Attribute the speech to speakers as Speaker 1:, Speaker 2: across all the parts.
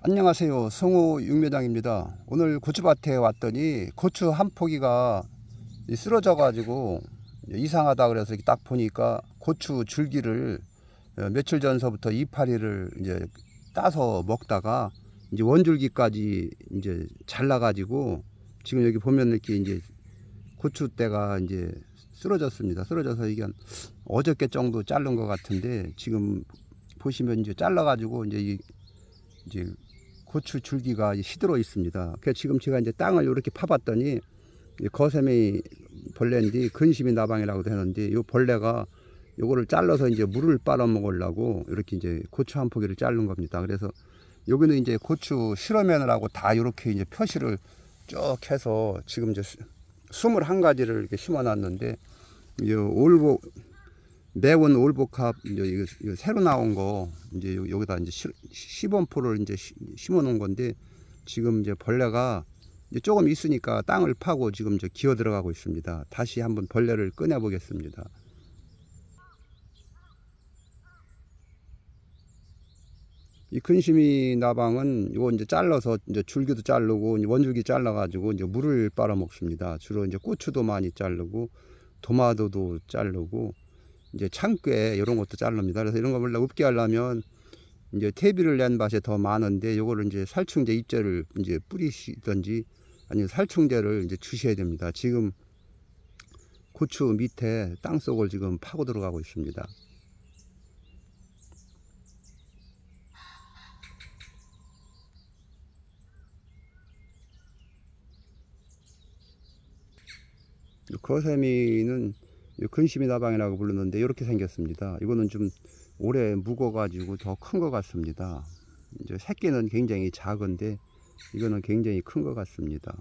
Speaker 1: 안녕하세요. 성우 육묘장입니다. 오늘 고추밭에 왔더니 고추 한 포기가 쓰러져 가지고 이상하다 그래서 딱 보니까 고추 줄기를 며칠 전서부터 이파리를 이제 따서 먹다가 이제 원줄기까지 이제 잘라 가지고 지금 여기 보면 이렇게 이제 고추대가 이제 쓰러졌습니다. 쓰러져서 이게 어저께 정도 자른 것 같은데 지금 보시면 이제 잘라 가지고 이제 이 이제 고추 줄기가 시들어 있습니다. 그래서 지금 제가 이제 땅을 이렇게 파봤더니 거세미 벌레인데 근심이 나방이라고 되는데 이 벌레가 요거를 잘라서 이제 물을 빨아 먹으려고 이렇게 이제 고추 한 포기를 자른 겁니다. 그래서 여기는 이제 고추 실어면을라고다 이렇게 이제 표시를 쭉 해서 지금 이제 21가지를 이렇게 심어 놨는데 이 올고 매운 올복합 이제 이거, 이거 새로 나온 거 이제 여기다 이제 시, 범포를 이제 심어 놓은 건데 지금 이제 벌레가 이제 조금 있으니까 땅을 파고 지금 이제 기어 들어가고 있습니다. 다시 한번 벌레를 꺼내 보겠습니다. 이 근심이 나방은 이거 이제 잘라서 이제 줄기도 자르고 원줄기 잘라 가지고 이제 물을 빨아 먹습니다. 주로 이제 고추도 많이 자르고 도마도도 자르고 이제 창괴 이런 것도 자릅니다. 그래서 이런 거 원래 없게 하려면 이제 퇴비를 낸 밭에 더 많은데 요거를 이제 살충제 입자를 이제 뿌리시든지 아니면 살충제를 이제 주셔야 됩니다. 지금 고추 밑에 땅속을 지금 파고 들어가고 있습니다. 그 거세미는 근심이 나방이라고 부르는데 이렇게 생겼습니다. 이거는 좀 오래 묵어가지고 더 큰 것 같습니다. 이제 새끼는 굉장히 작은데 이거는 굉장히 큰 것 같습니다.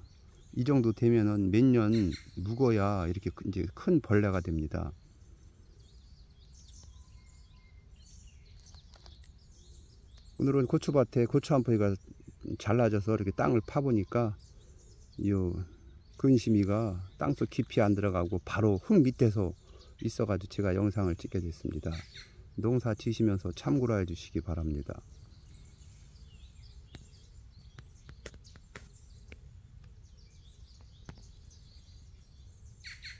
Speaker 1: 이 정도 되면은 몇 년 묵어야 이렇게 이제 큰 벌레가 됩니다. 오늘은 고추밭에 고추 한 포기가 잘라져서 이렇게 땅을 파보니까 이 근심이가 땅속 깊이 안 들어가고 바로 흙 밑에서 있어가지고 제가 영상을 찍게 됐습니다. 농사 지시면서 참고로 해주시기 바랍니다.